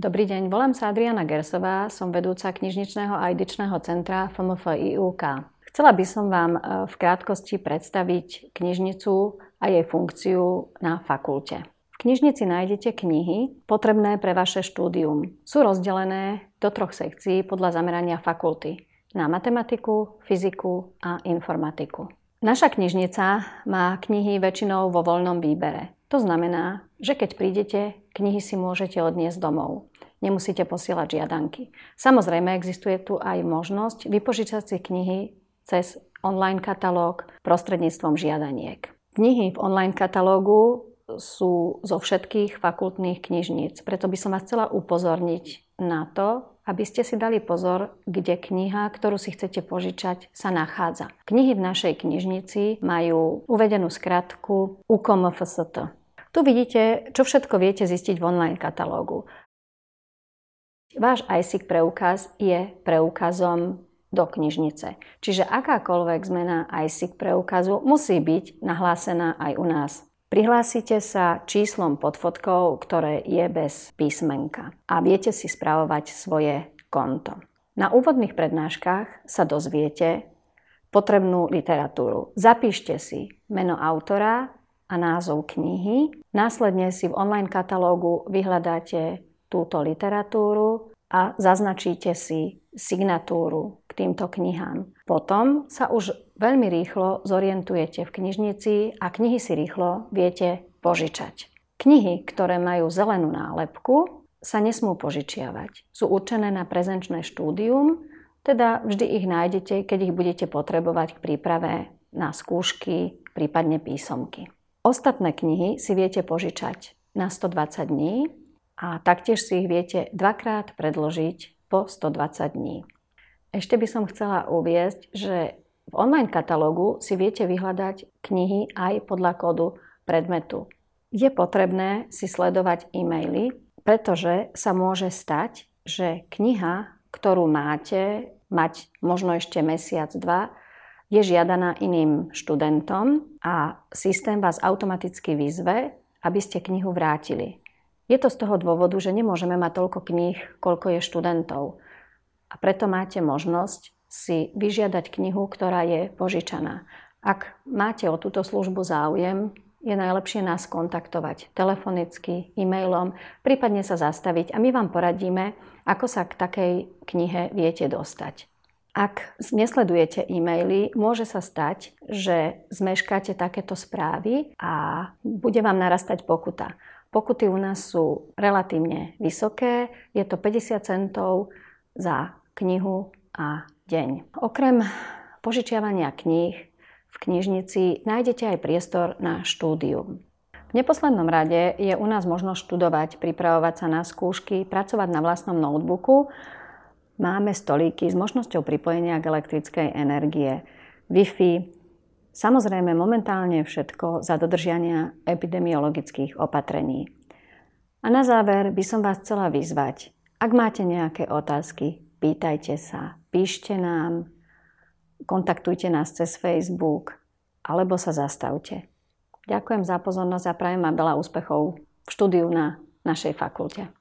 Dobrý deň, volám sa Adriana Gersová, som vedúca knižničného a edičného centra FMF IUK. Chcela by som vám e, v krátkosti predstaviť knižnicu a jej funkciu na fakulte. V knižnici nájdete knihy potrebné pre vaše štúdium. Sú rozdelené do troch sekcií podľa zamerania fakulty na matematiku, fyziku a informatiku. Naša knižnica má knihy väčšinou vo voľnom výbere. To znamená, že keď prídete, knihy si môžete odniesť domov. Nemusíte posielať žiadanky. Samozrejme, existuje tu aj možnosť vypožičať si knihy cez online katalóg prostredníctvom žiadaniek. Knihy v online katalógu sú zo všetkých fakultných knižníc. Preto by som vás chcela upozorniť na to, aby ste si dali pozor, kde kniha, ktorú si chcete požičať, sa nachádza. Knihy v našej knižnici majú uvedenú skratku UKOMFST. Tu vidíte, čo všetko viete zistiť v online katalógu. Váš ISIC preukaz je preukazom do knižnice. Čiže akákoľvek zmena ISIC preukazu musí byť nahlásená aj u nás Prihlásite sa číslom pod fotkou, ktoré je bez písmenka a viete si spravovať svoje konto. Na úvodných prednáškach sa dozviete potrebnú literatúru. Zapíšte si meno autora a názov knihy. Následne si v online katalógu vyhľadáte túto literatúru a zaznačíte si signatúru k týmto knihám. Potom sa už veľmi rýchlo zorientujete v knižnici a knihy si rýchlo viete požičať. Knihy, ktoré majú zelenú nálepku, sa nesmú požičiavať. Sú určené na prezenčné štúdium, teda vždy ich nájdete, keď ich budete potrebovať k príprave na skúšky, prípadne písomky. Ostatné knihy si viete požičať na 120 dní a taktiež si ich viete dvakrát predložiť po 120 dní. Ešte by som chcela uviezť, že v online katalógu si viete vyhľadať knihy aj podľa kódu predmetu. Je potrebné si sledovať e-maily, pretože sa môže stať, že kniha, ktorú máte, mať možno ešte mesiac, dva, je žiadaná iným študentom a systém vás automaticky vyzve, aby ste knihu vrátili. Je to z toho dôvodu, že nemôžeme mať toľko kníh, koľko je študentov. A preto máte možnosť si vyžiadať knihu, ktorá je požičaná. Ak máte o túto službu záujem, je najlepšie nás kontaktovať telefonicky, e-mailom, prípadne sa zastaviť a my vám poradíme, ako sa k takej knihe viete dostať. Ak nesledujete e-maily, môže sa stať, že zmeškáte takéto správy a bude vám narastať pokuta. Pokuty u nás sú relatívne vysoké, je to 50 centov za knihu a deň. Okrem požičiavania kníh v knižnici nájdete aj priestor na štúdium. V neposlednom rade je u nás možnosť študovať, pripravovať sa na skúšky, pracovať na vlastnom notebooku. Máme stolíky s možnosťou pripojenia k elektrickej energie, Wi-Fi, samozrejme momentálne všetko za dodržiania epidemiologických opatrení. A na záver by som vás chcela vyzvať, ak máte nejaké otázky, pýtajte sa píšte nám, kontaktujte nás cez Facebook alebo sa zastavte. Ďakujem za pozornosť a prajem vám veľa úspechov v štúdiu na našej fakulte.